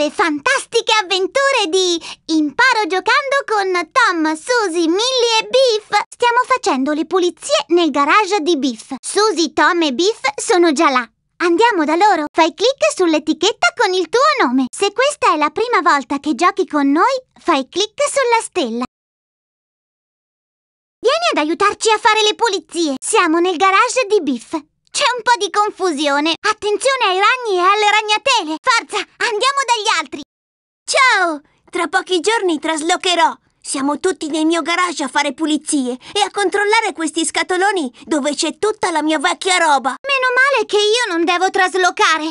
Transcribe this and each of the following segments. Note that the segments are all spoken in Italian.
nuove fantastiche avventure di Imparo giocando con Tom, Susie, Millie e Beef. Stiamo facendo le pulizie nel garage di Beef. Susie, Tom e Beef sono già là. Andiamo da loro. Fai clic sull'etichetta con il tuo nome. Se questa è la prima volta che giochi con noi, fai clic sulla stella. Vieni ad aiutarci a fare le pulizie. Siamo nel garage di Biff. C'è un po' di confusione. Attenzione ai ragni e alle ragnatele. Forza, andiamo dagli altri. Ciao! Tra pochi giorni traslocherò. Siamo tutti nel mio garage a fare pulizie e a controllare questi scatoloni dove c'è tutta la mia vecchia roba. Meno male che io non devo traslocare.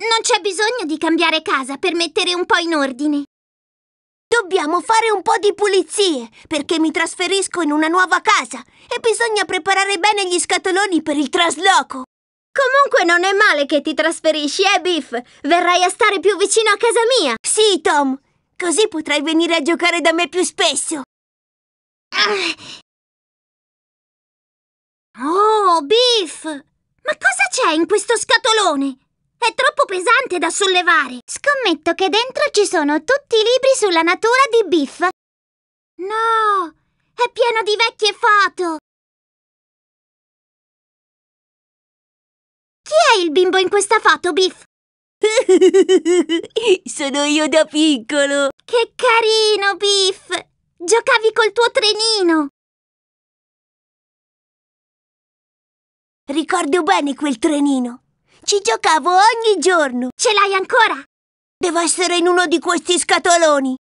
Non c'è bisogno di cambiare casa per mettere un po' in ordine. Dobbiamo fare un po' di pulizie, perché mi trasferisco in una nuova casa e bisogna preparare bene gli scatoloni per il trasloco. Comunque non è male che ti trasferisci, eh, Biff? Verrai a stare più vicino a casa mia. Sì, Tom. Così potrai venire a giocare da me più spesso. Ah. Oh, Biff! Ma cosa c'è in questo scatolone? È troppo pesante da sollevare. Scommetto che dentro ci sono tutti i libri sulla natura di Biff. No, è pieno di vecchie foto. Chi è il bimbo in questa foto, Biff? Sono io da piccolo. Che carino, Biff. Giocavi col tuo trenino. Ricordo bene quel trenino. Ci giocavo ogni giorno. Ce l'hai ancora? Devo essere in uno di questi scatoloni.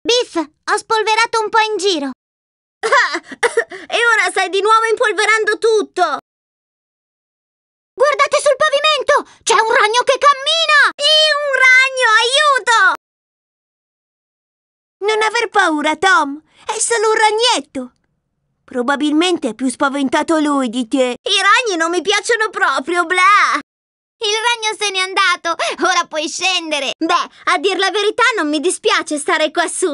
Biff, ho spolverato un po' in giro. e ora stai di nuovo impolverando tutto! Guardate sul pavimento! C'è un ragno che cammina! Io un ragno, aiuto! Non aver paura, Tom! È solo un ragnetto! Probabilmente è più spaventato lui di te. I ragni non mi piacciono proprio, bla! Il ragno se n'è andato! Ora puoi scendere! Beh, a dir la verità non mi dispiace stare quassù.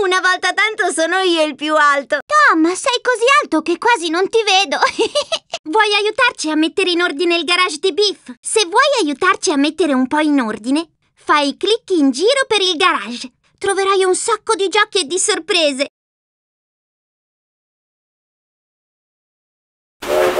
Una volta tanto sono io il più alto. Tom, sei così alto che quasi non ti vedo. Vuoi aiutarci a mettere in ordine il garage di Biff? Se vuoi aiutarci a mettere un po' in ordine, fai clic in giro per il garage. Troverai un sacco di giochi e di sorprese.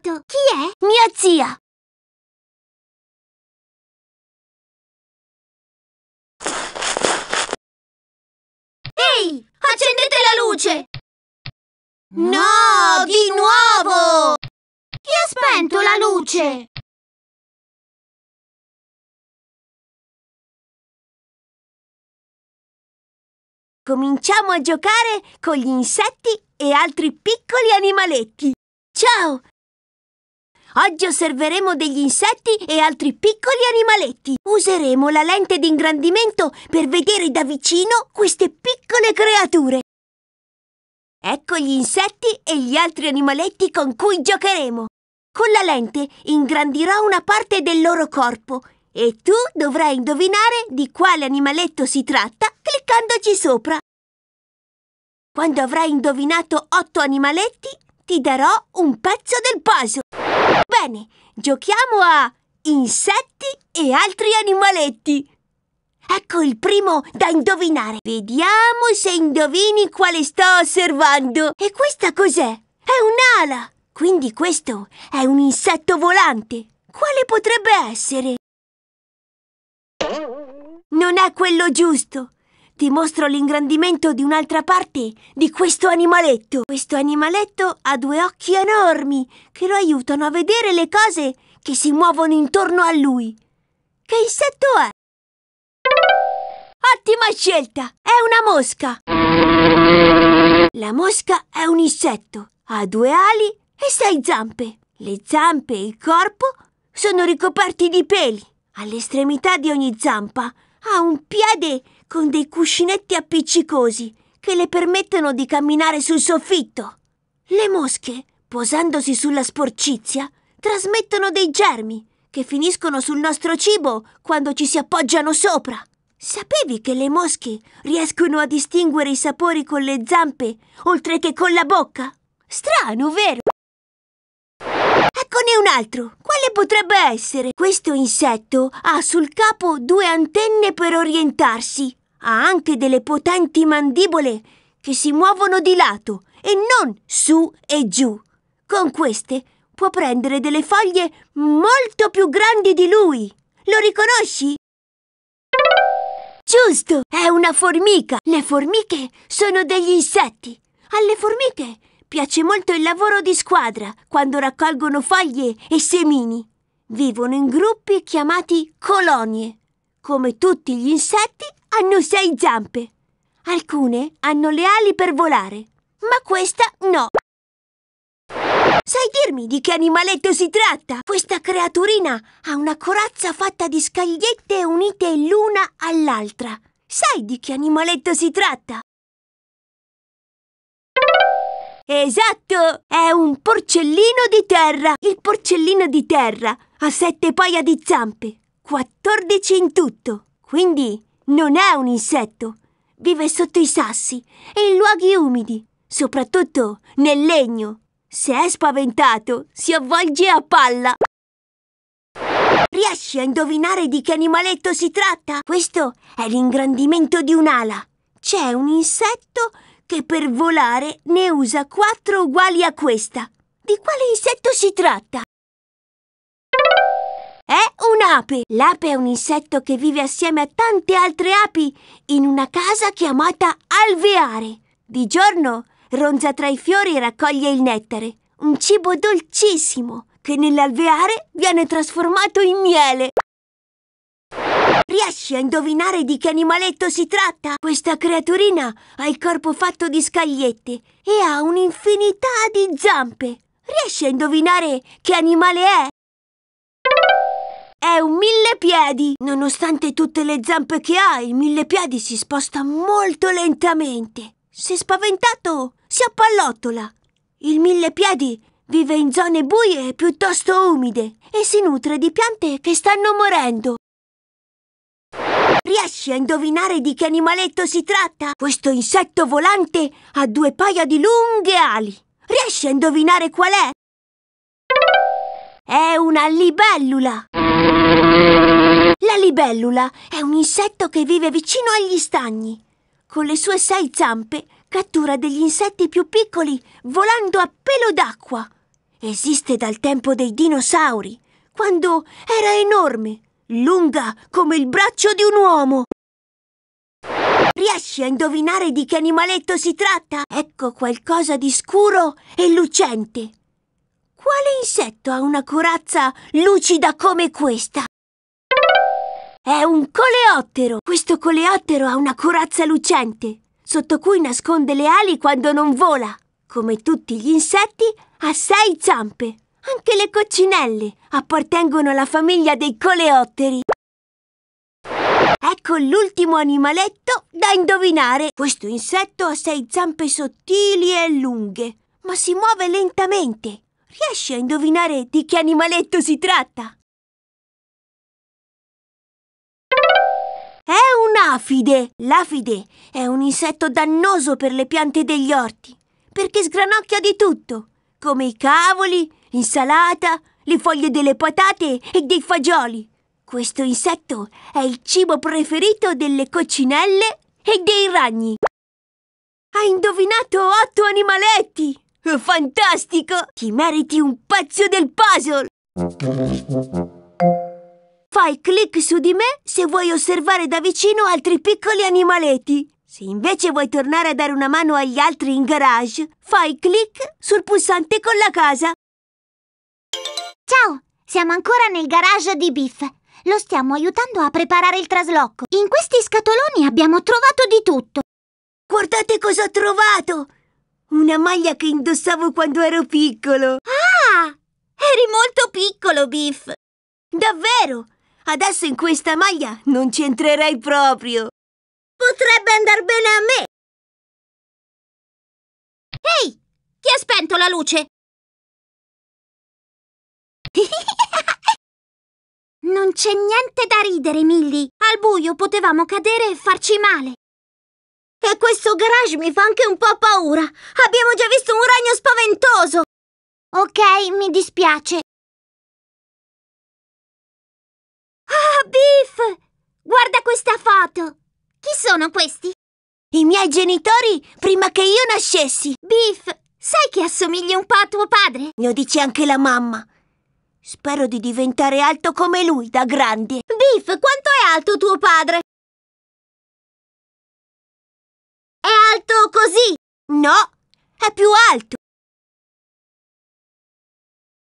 chiamato? Chi è? Mia zia! Ehi! Accendete la luce! No! Di nuovo! Chi ha spento la luce? Cominciamo a giocare con gli insetti e altri piccoli animaletti. Ciao, Oggi osserveremo degli insetti e altri piccoli animaletti. Useremo la lente di ingrandimento per vedere da vicino queste piccole creature. Ecco gli insetti e gli altri animaletti con cui giocheremo. Con la lente ingrandirò una parte del loro corpo e tu dovrai indovinare di quale animaletto si tratta cliccandoci sopra. Quando avrai indovinato otto animaletti, ti darò un pezzo del puzzle. Bene, giochiamo a insetti e altri animaletti. Ecco il primo da indovinare. Vediamo se indovini quale sto osservando. E questa cos'è? È un'ala. Quindi questo è un insetto volante. Quale potrebbe essere? Non è quello giusto ti mostro l'ingrandimento di un'altra parte di questo animaletto. Questo animaletto ha due occhi enormi che lo aiutano a vedere le cose che si muovono intorno a lui. Che insetto è? Ottima scelta! È una mosca! La mosca è un insetto, ha due ali e sei zampe. Le zampe e il corpo sono ricoperti di peli. All'estremità di ogni zampa ha un piede con dei cuscinetti appiccicosi che le permettono di camminare sul soffitto. Le mosche, posandosi sulla sporcizia, trasmettono dei germi che finiscono sul nostro cibo quando ci si appoggiano sopra. Sapevi che le mosche riescono a distinguere i sapori con le zampe oltre che con la bocca? Strano, vero? Quell'altro, quale potrebbe essere? Questo insetto ha sul capo due antenne per orientarsi. Ha anche delle potenti mandibole che si muovono di lato e non su e giù. Con queste può prendere delle foglie molto più grandi di lui. Lo riconosci? Giusto, è una formica. Le formiche sono degli insetti. Alle formiche piace molto il lavoro di squadra quando raccolgono foglie e semini. Vivono in gruppi chiamati colonie. Come tutti gli insetti hanno sei zampe. Alcune hanno le ali per volare, ma questa no. Sai dirmi di che animaletto si tratta? Questa creaturina ha una corazza fatta di scagliette unite l'una all'altra. Sai di che animaletto si tratta? Esatto, è un porcellino di terra. Il porcellino di terra ha sette paia di zampe, 14 in tutto. Quindi non è un insetto. Vive sotto i sassi e in luoghi umidi, soprattutto nel legno. Se è spaventato, si avvolge a palla. Riesci a indovinare di che animaletto si tratta? Questo è l'ingrandimento di un'ala. C'è un insetto che per volare ne usa quattro uguali a questa. Di quale insetto si tratta? È un'ape. L'ape è un insetto che vive assieme a tante altre api in una casa chiamata alveare. Di giorno ronza tra i fiori e raccoglie il nettare, un cibo dolcissimo che nell'alveare viene trasformato in miele. Riesci a indovinare di che animaletto si tratta? Questa creaturina ha il corpo fatto di scagliette e ha un'infinità di zampe. Riesci a indovinare che animale è? È un millepiedi! Nonostante tutte le zampe che ha, il millepiedi si sposta molto lentamente. Se spaventato, si appallottola. Il millepiedi vive in zone buie e piuttosto umide e si nutre di piante che stanno morendo. Riesci a indovinare di che animaletto si tratta? Questo insetto volante ha due paia di lunghe ali. Riesci a indovinare qual è? È una libellula. La libellula è un insetto che vive vicino agli stagni. Con le sue sei zampe cattura degli insetti più piccoli volando a pelo d'acqua. Esiste dal tempo dei dinosauri, quando era enorme lunga come il braccio di un uomo. Riesci a indovinare di che animaletto si tratta? Ecco qualcosa di scuro e lucente. Quale insetto ha una corazza lucida come questa? È un coleottero. Questo coleottero ha una corazza lucente, sotto cui nasconde le ali quando non vola. Come tutti gli insetti, ha sei zampe. Anche le coccinelle appartengono alla famiglia dei coleotteri. Ecco l'ultimo animaletto da indovinare. Questo insetto ha sei zampe sottili e lunghe, ma si muove lentamente. Riesci a indovinare di che animaletto si tratta? È un'afide. L'afide è un insetto dannoso per le piante degli orti, perché sgranocchia di tutto, come i cavoli, insalata, le foglie delle patate e dei fagioli. Questo insetto è il cibo preferito delle coccinelle e dei ragni. Hai indovinato otto animaletti! Fantastico! Ti meriti un pezzo del puzzle! Fai clic su di me se vuoi osservare da vicino altri piccoli animaletti. Se invece vuoi tornare a dare una mano agli altri in garage, fai clic sul pulsante con la casa. Ciao, siamo ancora nel garage di Biff. Lo stiamo aiutando a preparare il trasloco. In questi scatoloni abbiamo trovato di tutto. Guardate cosa ho trovato! Una maglia che indossavo quando ero piccolo. Ah! Eri molto piccolo, Biff. Davvero? Adesso in questa maglia non ci entrerei proprio. Potrebbe andar bene a me. Ehi! Chi ha spento la luce? Non c'è niente da ridere, Milly. Al buio potevamo cadere e farci male. E questo garage mi fa anche un po' paura. Abbiamo già visto un ragno spaventoso. Ok, mi dispiace. Ah, Biff! Guarda questa foto! Chi sono questi? I miei genitori prima che io nascessi. Biff, sai che assomigli un po' a tuo padre? Lo dice anche la mamma. Spero di diventare alto come lui da grandi. Biff, quanto è alto tuo padre? È alto così? No, è più alto.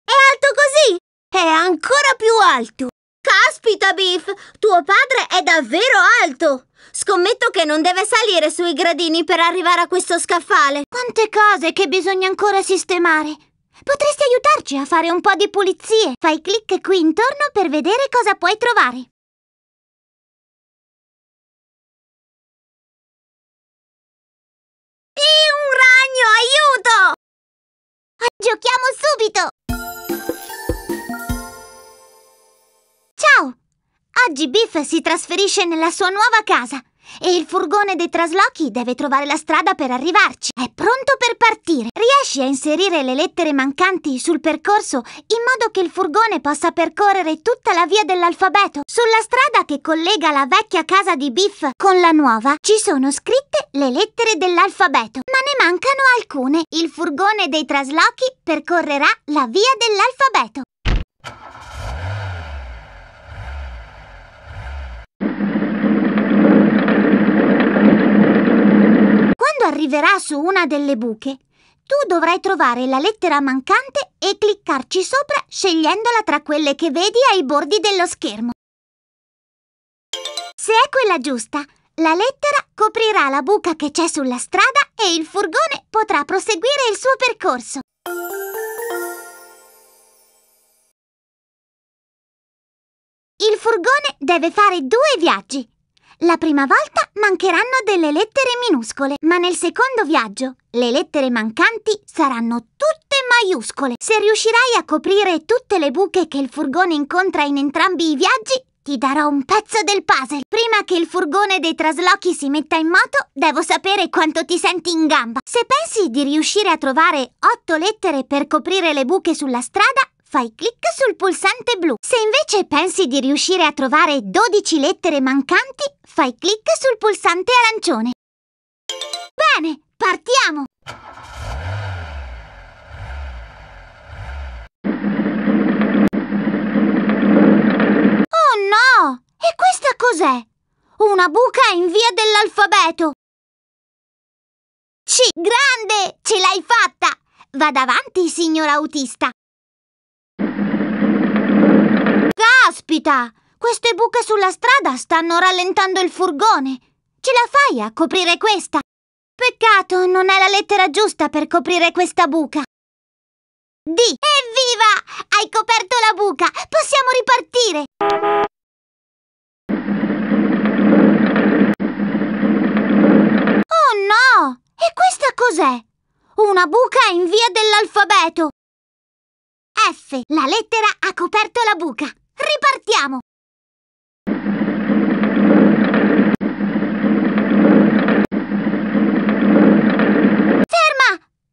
È alto così? È ancora più alto. Caspita, Biff! Tuo padre è davvero alto! Scommetto che non deve salire sui gradini per arrivare a questo scaffale. Quante cose che bisogna ancora sistemare. Potresti aiutarci a fare un po' di pulizie. Fai clic qui intorno per vedere cosa puoi trovare. È un ragno, aiuto! Giochiamo subito! Ciao! Oggi Biff si trasferisce nella sua nuova casa. E il furgone dei traslochi deve trovare la strada per arrivarci. È pronto per partire. Riesci a inserire le lettere mancanti sul percorso in modo che il furgone possa percorrere tutta la via dell'alfabeto. Sulla strada che collega la vecchia casa di Biff con la nuova ci sono scritte le lettere dell'alfabeto, ma ne mancano alcune. Il furgone dei traslochi percorrerà la via dell'alfabeto. quando arriverà su una delle buche, tu dovrai trovare la lettera mancante e cliccarci sopra scegliendola tra quelle che vedi ai bordi dello schermo. Se è quella giusta, la lettera coprirà la buca che c'è sulla strada e il furgone potrà proseguire il suo percorso. Il furgone deve fare due viaggi la prima volta mancheranno delle lettere minuscole, ma nel secondo viaggio le lettere mancanti saranno tutte maiuscole. Se riuscirai a coprire tutte le buche che il furgone incontra in entrambi i viaggi, ti darò un pezzo del puzzle. Prima che il furgone dei traslochi si metta in moto, devo sapere quanto ti senti in gamba. Se pensi di riuscire a trovare otto lettere per coprire le buche sulla strada, fai clic sul pulsante blu. Se invece pensi di riuscire a trovare 12 lettere mancanti, fai clic sul pulsante arancione. Bene, partiamo! Oh no! E questa cos'è? Una buca in via dell'alfabeto! C, grande! Ce l'hai fatta! Vada avanti, signor autista! Caspita! Queste buche sulla strada stanno rallentando il furgone. Ce la fai a coprire questa? Peccato, non è la lettera giusta per coprire questa buca. D. Evviva! Hai coperto la buca! Possiamo ripartire! Oh no! E questa cos'è? Una buca in via dell'alfabeto! F. La lettera ha coperto la buca ripartiamo! Ferma!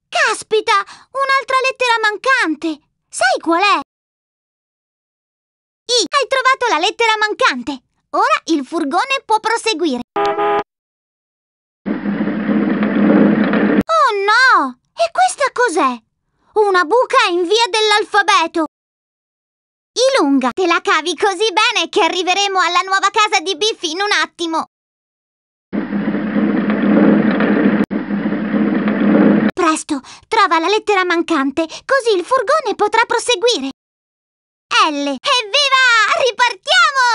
Caspita! Un'altra lettera mancante! Sai qual è? I! Hai trovato la lettera mancante! Ora il furgone può proseguire! Oh no! E questa cos'è? Una buca in via dell'alfabeto! Ilunga, te la cavi così bene che arriveremo alla nuova casa di Biffy in un attimo! Presto, trova la lettera mancante, così il furgone potrà proseguire! L! Evviva!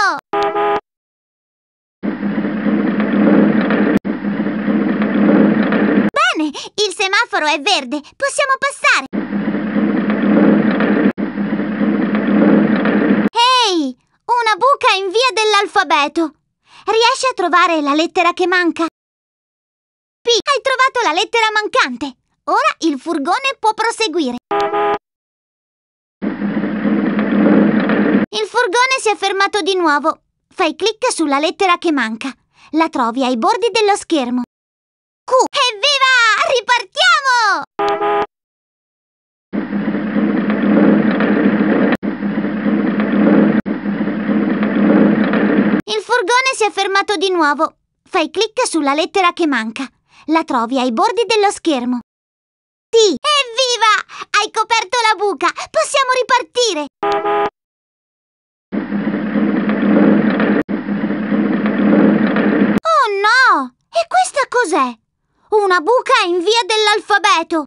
Ripartiamo! Bene, il semaforo è verde, possiamo passare! buca in via dell'alfabeto. Riesci a trovare la lettera che manca? P. Hai trovato la lettera mancante. Ora il furgone può proseguire. Il furgone si è fermato di nuovo. Fai clic sulla lettera che manca. La trovi ai bordi dello schermo. Q. Evviva! Ripartiamo! Il furgone si è fermato di nuovo. Fai clic sulla lettera che manca. La trovi ai bordi dello schermo. Sì, evviva! Hai coperto la buca! Possiamo ripartire! Oh no! E questa cos'è? Una buca in via dell'alfabeto!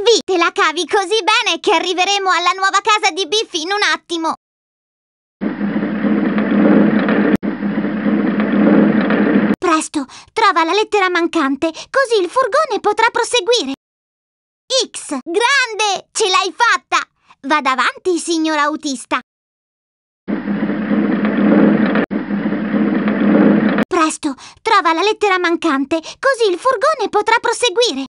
Vi, te la cavi così bene che arriveremo alla nuova casa di Biffy in un attimo! Presto, trova la lettera mancante, così il furgone potrà proseguire. X, grande, ce l'hai fatta! Vada avanti, signor autista. Presto, trova la lettera mancante, così il furgone potrà proseguire.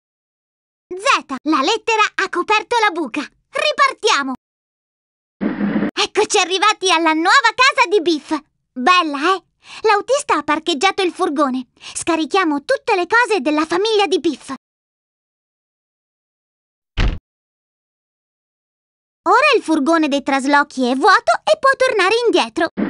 Z, la lettera ha coperto la buca. Ripartiamo! Eccoci arrivati alla nuova casa di Biff. Bella, eh? L'autista ha parcheggiato il furgone. Scarichiamo tutte le cose della famiglia di Biff. Ora il furgone dei traslochi è vuoto e può tornare indietro.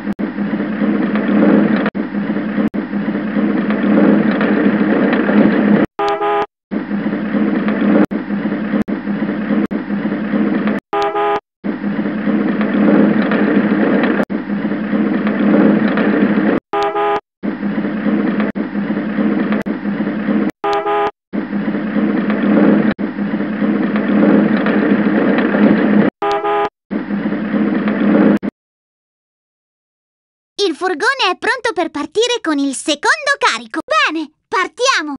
furgone è pronto per partire con il secondo carico. Bene, partiamo!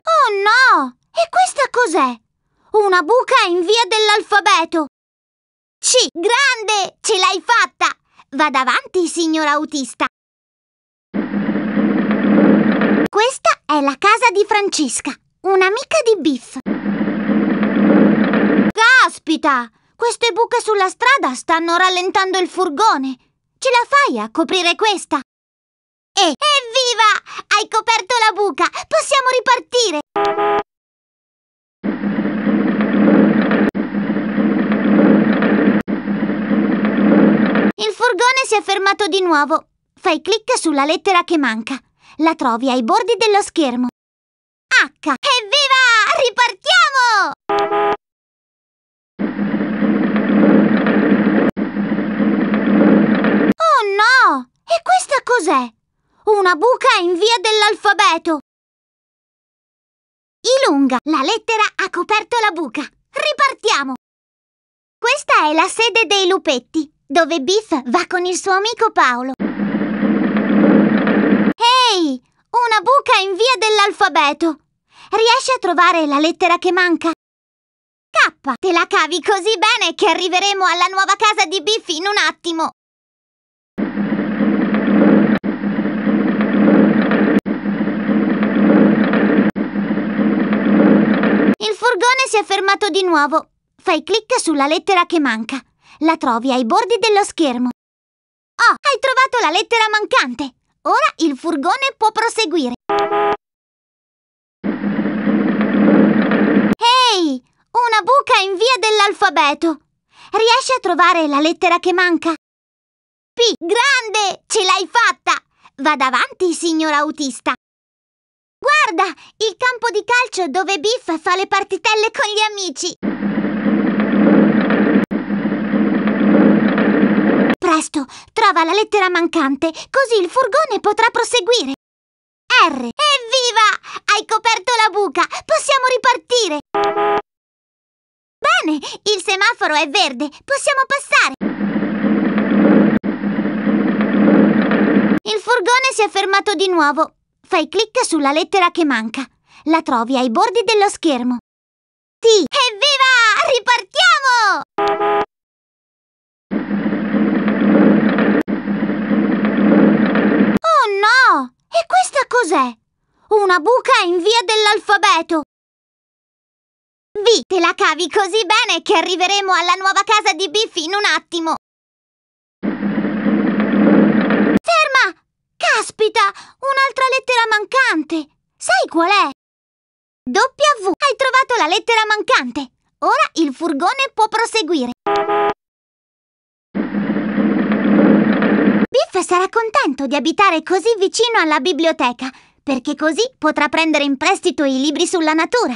Oh no! E questa cos'è? Una buca in via dell'alfabeto! C, grande! Ce l'hai fatta! Vada avanti, signor autista! Questa è la casa di Francesca, un'amica di Biff. Caspita! Queste buche sulla strada stanno rallentando il furgone! Ce la fai a coprire questa? E... Evviva! Hai coperto la buca! Possiamo ripartire! Il furgone si è fermato di nuovo. Fai clic sulla lettera che manca. La trovi ai bordi dello schermo. H. Evviva! Ripartiamo! Oh no! E questa cos'è? Una buca in via dell'alfabeto! Ilunga, la lettera ha coperto la buca. Ripartiamo! Questa è la sede dei lupetti, dove Biff va con il suo amico Paolo. Ehi! una buca in via dell'alfabeto! Riesci a trovare la lettera che manca? K, te la cavi così bene che arriveremo alla nuova casa di Biff in un attimo! Il furgone si è fermato di nuovo. Fai clic sulla lettera che manca. La trovi ai bordi dello schermo. Oh, hai trovato la lettera mancante. Ora il furgone può proseguire. Ehi, hey, una buca in via dell'alfabeto. Riesci a trovare la lettera che manca? P, grande, ce l'hai fatta. Vada avanti, signor autista. Guarda, il campo di calcio dove Biff fa le partitelle con gli amici. Presto, trova la lettera mancante, così il furgone potrà proseguire. R. Evviva! Hai coperto la buca! Possiamo ripartire! Bene, il semaforo è verde, possiamo passare! Il furgone si è fermato di nuovo. Fai clic sulla lettera che manca. La trovi ai bordi dello schermo. T. Evviva! Ripartiamo! Oh no! E questa cos'è? Una buca in via dell'alfabeto! Vi, te la cavi così bene che arriveremo alla nuova casa di Biffy in un attimo! Caspita, un'altra lettera mancante! Sai qual è? W, hai trovato la lettera mancante! Ora il furgone può proseguire! Biff sarà contento di abitare così vicino alla biblioteca, perché così potrà prendere in prestito i libri sulla natura.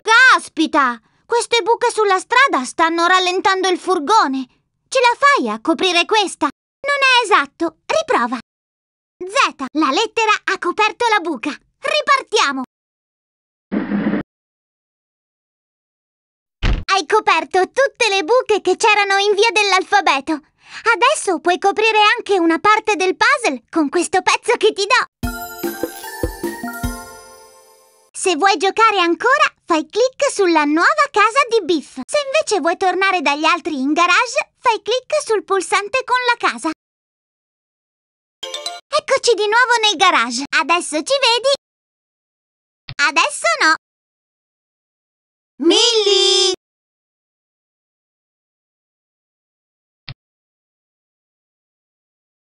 Caspita! Queste buche sulla strada stanno rallentando il furgone! Ce la fai a coprire questa? Non è esatto, riprova. Z, la lettera ha coperto la buca. Ripartiamo! Hai coperto tutte le buche che c'erano in via dell'alfabeto. Adesso puoi coprire anche una parte del puzzle con questo pezzo che ti do. Se vuoi giocare ancora, fai clic sulla nuova casa di Biff. Se invece vuoi tornare dagli altri in garage, fai clic sul pulsante con la casa. Eccoci di nuovo nel garage. Adesso ci vedi? Adesso no. Milly!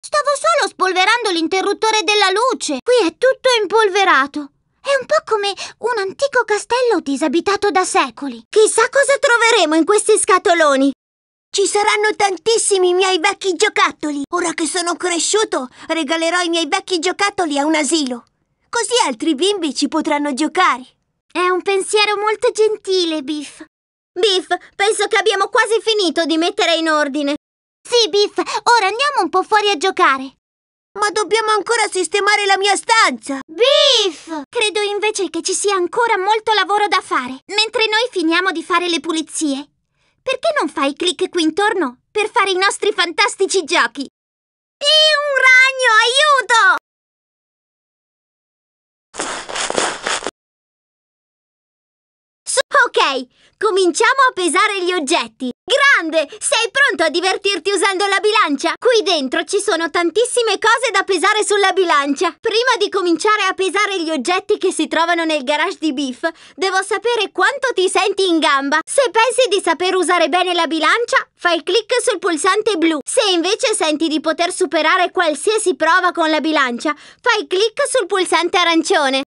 Stavo solo spolverando l'interruttore della luce. Qui è tutto impolverato. È un po' come un antico castello disabitato da secoli. Chissà cosa troveremo in questi scatoloni. Ci saranno tantissimi miei vecchi giocattoli! Ora che sono cresciuto, regalerò i miei vecchi giocattoli a un asilo. Così altri bimbi ci potranno giocare. È un pensiero molto gentile, Biff. Biff, penso che abbiamo quasi finito di mettere in ordine. Sì, Biff, ora andiamo un po' fuori a giocare. Ma dobbiamo ancora sistemare la mia stanza! Biff! Credo invece che ci sia ancora molto lavoro da fare, mentre noi finiamo di fare le pulizie perché non fai clic qui intorno per fare i nostri fantastici giochi? E un ragno, aiuto! Ok, cominciamo a pesare gli oggetti. Grande! Sei pronto a divertirti usando la bilancia? Qui dentro ci sono tantissime cose da pesare sulla bilancia. Prima di cominciare a pesare gli oggetti che si trovano nel garage di Beef, devo sapere quanto ti senti in gamba. Se pensi di saper usare bene la bilancia, fai clic sul pulsante blu. Se invece senti di poter superare qualsiasi prova con la bilancia, fai clic sul pulsante arancione.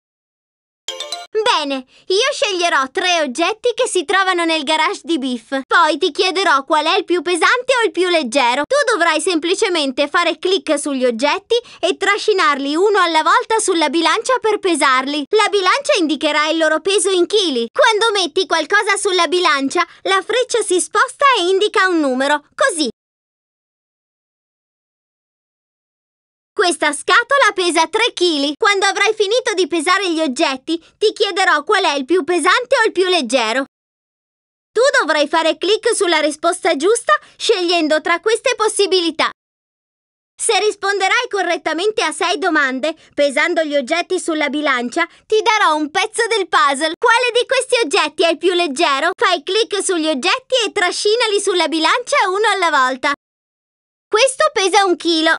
Bene, io sceglierò tre oggetti che si trovano nel garage di Biff. Poi ti chiederò qual è il più pesante o il più leggero. Tu dovrai semplicemente fare clic sugli oggetti e trascinarli uno alla volta sulla bilancia per pesarli. La bilancia indicherà il loro peso in chili. Quando metti qualcosa sulla bilancia, la freccia si sposta e indica un numero. Così. Questa scatola pesa 3 kg. Quando avrai finito di pesare gli oggetti, ti chiederò qual è il più pesante o il più leggero. Tu dovrai fare clic sulla risposta giusta scegliendo tra queste possibilità. Se risponderai correttamente a 6 domande, pesando gli oggetti sulla bilancia, ti darò un pezzo del puzzle. Quale di questi oggetti è il più leggero? Fai clic sugli oggetti e trascinali sulla bilancia uno alla volta. Questo pesa un chilo,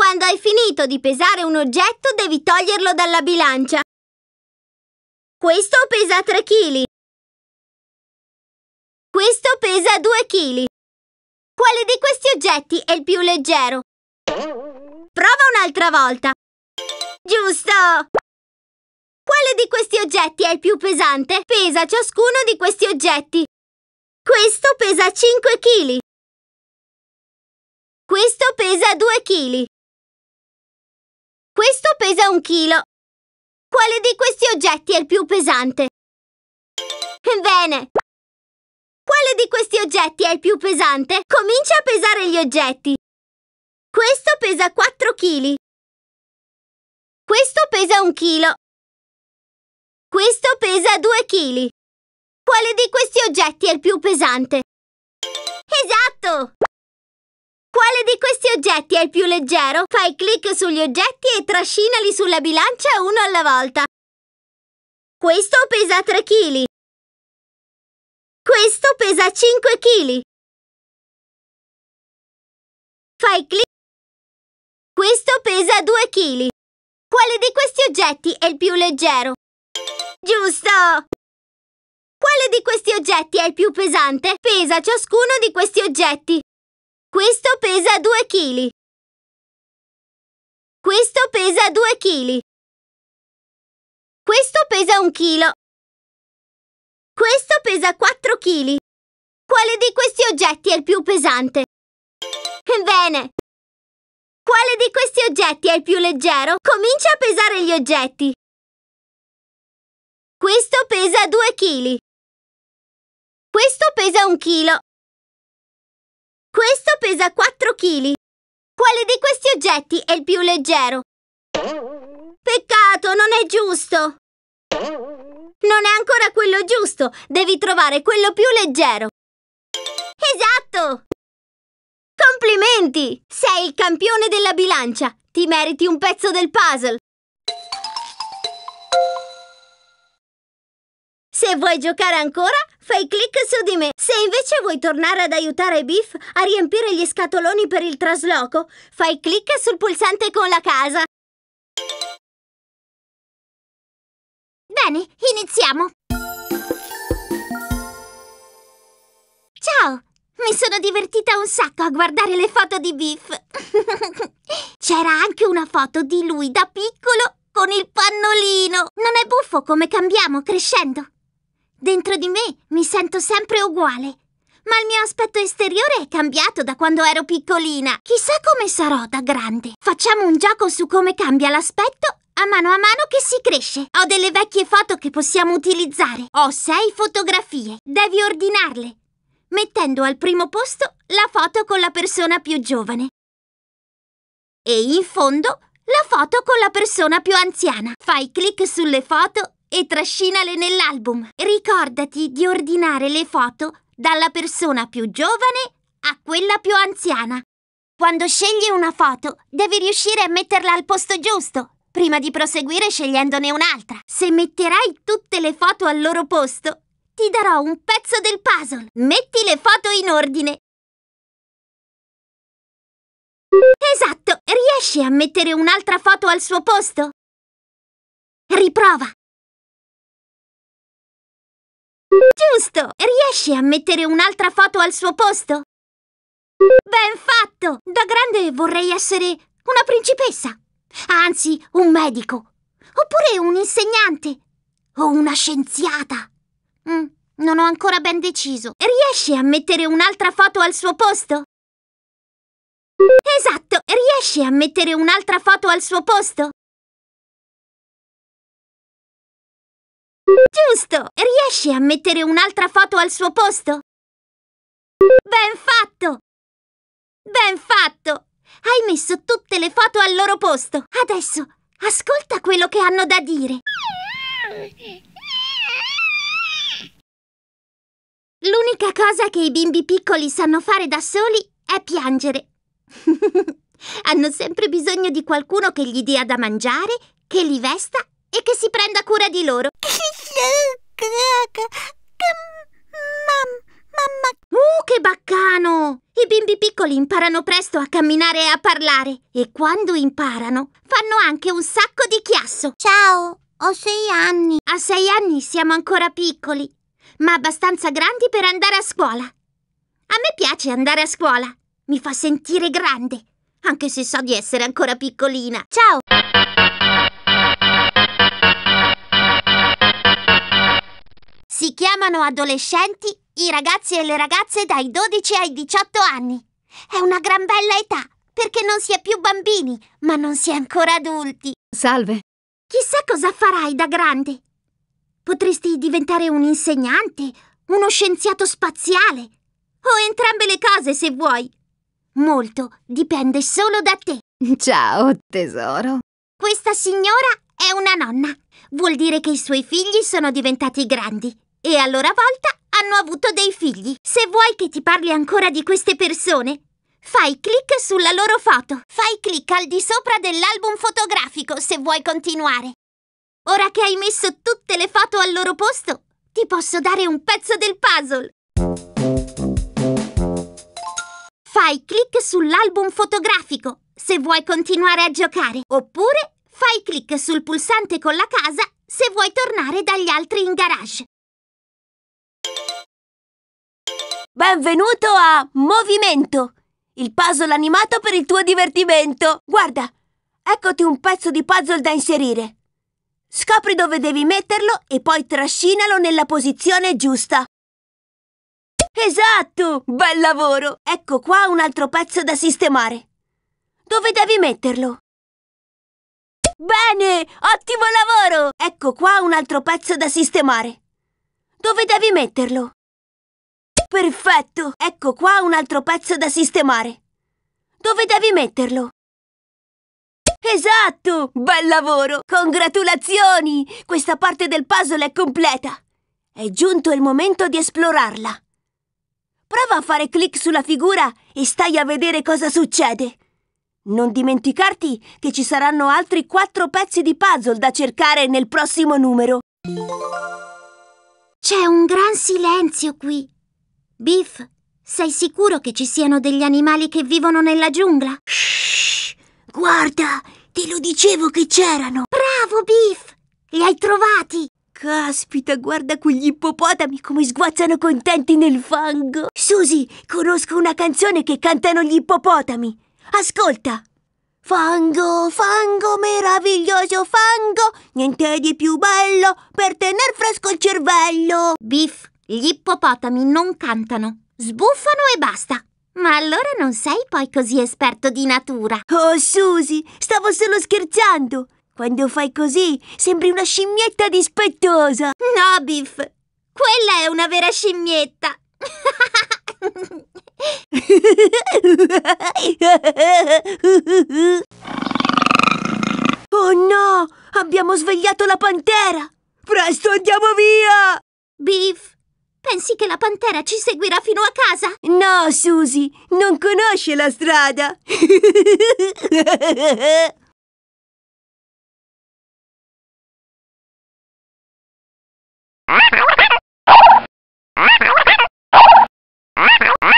quando hai finito di pesare un oggetto devi toglierlo dalla bilancia. Questo pesa 3 kg. Questo pesa 2 kg. Quale di questi oggetti è il più leggero? Prova un'altra volta. Giusto! Quale di questi oggetti è il più pesante? Pesa ciascuno di questi oggetti. Questo pesa 5 kg. Questo pesa 2 kg. Questo pesa un chilo. Quale di questi oggetti è il più pesante? Bene! Quale di questi oggetti è il più pesante? Comincia a pesare gli oggetti. Questo pesa 4 kg. Questo pesa un chilo. Questo pesa 2 kg. Quale di questi oggetti è il più pesante? Quale di questi oggetti è il più leggero? Fai clic sugli oggetti e trascinali sulla bilancia uno alla volta. Questo pesa 3 kg. Questo pesa 5 kg. Fai clic. Questo pesa 2 kg. Quale di questi oggetti è il più leggero? Giusto! Quale di questi oggetti è il più pesante? Pesa ciascuno di questi oggetti. Questo pesa 2 kg. Questo pesa 2 kg. Questo pesa 1 kg. Questo pesa 4 kg. Quale di questi oggetti è il più pesante? Bene! Quale di questi oggetti è il più leggero? Comincia a pesare gli oggetti. Questo pesa 2 kg. Questo pesa 1 kg. Questo pesa 4 kg. Quale di questi oggetti è il più leggero? Peccato, non è giusto. Non è ancora quello giusto. Devi trovare quello più leggero. Esatto! Complimenti! Sei il campione della bilancia. Ti meriti un pezzo del puzzle. Se vuoi giocare ancora, fai clic su di me. Se invece vuoi tornare ad aiutare Biff a riempire gli scatoloni per il trasloco, fai clic sul pulsante con la casa. Bene, iniziamo! Ciao! Mi sono divertita un sacco a guardare le foto di Biff. C'era anche una foto di lui da piccolo con il pannolino. Non è buffo come cambiamo crescendo? Dentro di me mi sento sempre uguale. Ma il mio aspetto esteriore è cambiato da quando ero piccolina. Chissà come sarò da grande. Facciamo un gioco su come cambia l'aspetto a mano a mano che si cresce. Ho delle vecchie foto che possiamo utilizzare. Ho sei fotografie. Devi ordinarle, mettendo al primo posto la foto con la persona più giovane. E in fondo la foto con la persona più anziana. Fai clic sulle foto e trascinale nell'album. Ricordati di ordinare le foto dalla persona più giovane a quella più anziana. Quando scegli una foto, devi riuscire a metterla al posto giusto, prima di proseguire scegliendone un'altra. Se metterai tutte le foto al loro posto, ti darò un pezzo del puzzle. Metti le foto in ordine. Esatto, riesci a mettere un'altra foto al suo posto? Riprova. Giusto! Riesci a mettere un'altra foto al suo posto? Ben fatto! Da grande vorrei essere una principessa. Anzi, un medico. Oppure un insegnante. O una scienziata. Mm, non ho ancora ben deciso. Riesci a mettere un'altra foto al suo posto? Esatto! Riesci a mettere un'altra foto al suo posto? Giusto! Riesci a mettere un'altra foto al suo posto? Ben fatto! Ben fatto! Hai messo tutte le foto al loro posto. Adesso ascolta quello che hanno da dire. L'unica cosa che i bimbi piccoli sanno fare da soli è piangere. Hanno sempre bisogno di qualcuno che gli dia da mangiare, che li vesta e che si prenda cura di loro. Uh, che baccano! I bimbi piccoli imparano presto a camminare e a parlare e quando imparano fanno anche un sacco di chiasso. Ciao, ho sei anni. A sei anni siamo ancora piccoli, ma abbastanza grandi per andare a scuola. A me piace andare a scuola, mi fa sentire grande, anche se so di essere ancora piccolina. Ciao! chiamano adolescenti i ragazzi e le ragazze dai 12 ai 18 anni. È una gran bella età, perché non si è più bambini, ma non si è ancora adulti. Salve. Chissà cosa farai da grande. Potresti diventare un insegnante, uno scienziato spaziale o entrambe le cose se vuoi. Molto dipende solo da te. Ciao, tesoro. Questa signora è una nonna. Vuol dire che i suoi figli sono diventati grandi e a loro volta hanno avuto dei figli. Se vuoi che ti parli ancora di queste persone, fai clic sulla loro foto. Fai clic al di sopra dell'album fotografico se vuoi continuare. Ora che hai messo tutte le foto al loro posto, ti posso dare un pezzo del puzzle. Fai clic sull'album fotografico se vuoi continuare a giocare, oppure fai clic sul pulsante con la casa se vuoi tornare dagli altri in garage. Benvenuto a Movimento, il puzzle animato per il tuo divertimento. Guarda, eccoti un pezzo di puzzle da inserire. Scopri dove devi metterlo e poi trascinalo nella posizione giusta. Esatto, bel lavoro. Ecco qua un altro pezzo da sistemare. Dove devi metterlo? Bene, ottimo lavoro. Ecco qua un altro pezzo da sistemare. Dove devi metterlo? Perfetto! Ecco qua un altro pezzo da sistemare. Dove devi metterlo? Esatto! Bel lavoro! Congratulazioni! Questa parte del puzzle è completa. È giunto il momento di esplorarla. Prova a fare clic sulla figura e stai a vedere cosa succede. Non dimenticarti che ci saranno altri quattro pezzi di puzzle da cercare nel prossimo numero. C'è un gran silenzio qui. Biff, sei sicuro che ci siano degli animali che vivono nella giungla? Shh! Guarda! Te lo dicevo che c'erano! Bravo, Biff! Li hai trovati! Caspita, guarda quegli ippopotami come sguazzano contenti nel fango! Susie, conosco una canzone che cantano gli ippopotami! Ascolta! Fango, fango, meraviglioso fango, niente di più bello per tener fresco il cervello! Biff, gli ippopotami non cantano, sbuffano e basta. Ma allora non sei poi così esperto di natura. Oh, Susi, stavo solo scherzando. Quando fai così sembri una scimmietta dispettosa. No, Biff, quella è una vera scimmietta. oh no, abbiamo svegliato la pantera. Presto andiamo via. Biff, pensi che la pantera ci seguirà fino a casa? No, Susie, non conosce la strada. Ah!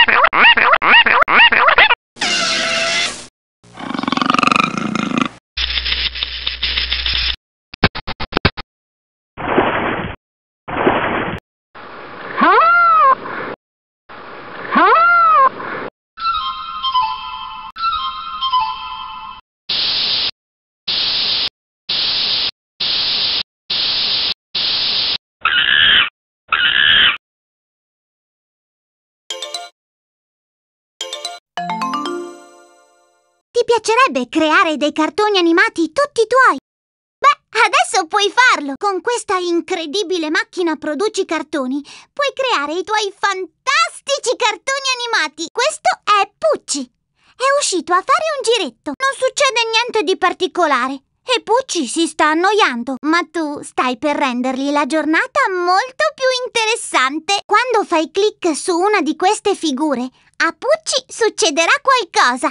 piacerebbe creare dei cartoni animati tutti tuoi? Beh, adesso puoi farlo! Con questa incredibile macchina produci cartoni, puoi creare i tuoi fantastici cartoni animati! Questo è Pucci! È uscito a fare un giretto. Non succede niente di particolare. E Pucci si sta annoiando, ma tu stai per rendergli la giornata molto più interessante. Quando fai clic su una di queste figure, a Pucci succederà qualcosa.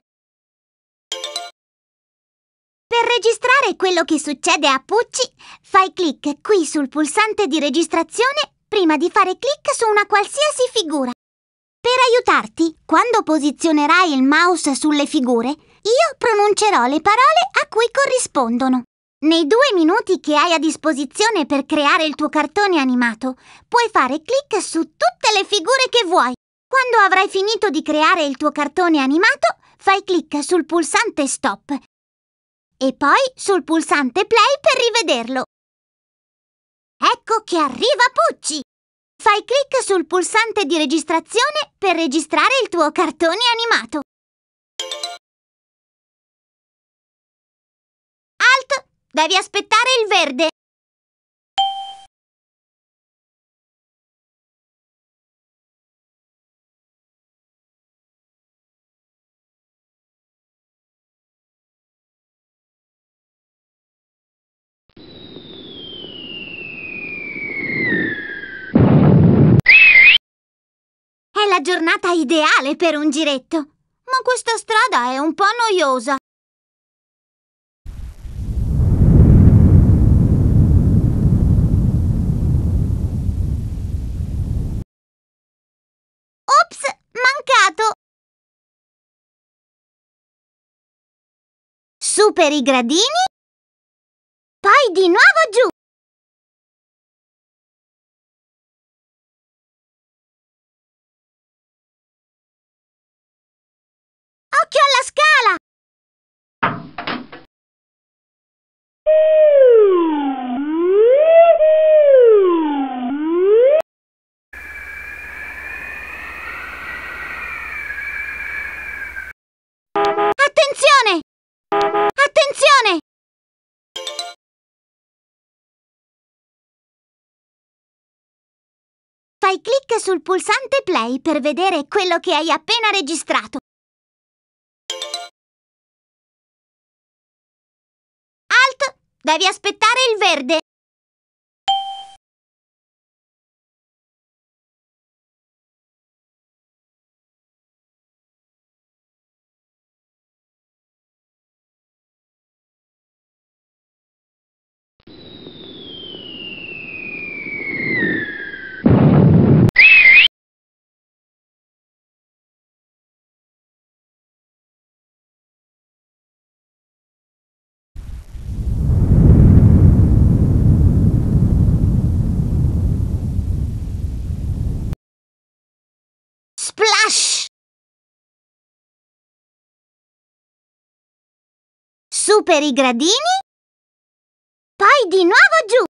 Per registrare quello che succede a Pucci, fai clic qui sul pulsante di registrazione prima di fare clic su una qualsiasi figura. Per aiutarti, quando posizionerai il mouse sulle figure, io pronuncerò le parole a cui corrispondono. Nei due minuti che hai a disposizione per creare il tuo cartone animato, puoi fare clic su tutte le figure che vuoi. Quando avrai finito di creare il tuo cartone animato, fai clic sul pulsante stop e poi sul pulsante play per rivederlo. Ecco che arriva Pucci! Fai clic sul pulsante di registrazione per registrare il tuo cartone animato. Alt! Devi aspettare il verde! giornata ideale per un giretto, ma questa strada è un po' noiosa. Ops, mancato! Superi i gradini, poi di nuovo giù. fai clic sul pulsante play per vedere quello che hai appena registrato. Alt! Devi aspettare il verde! su per i gradini, poi di nuovo giù.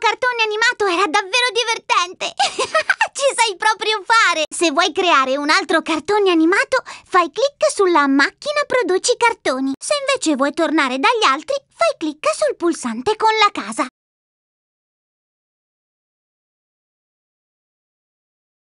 cartone animato era davvero divertente! Ci sai proprio fare! Se vuoi creare un altro cartone animato, fai clic sulla macchina produci cartoni. Se invece vuoi tornare dagli altri, fai clic sul pulsante con la casa.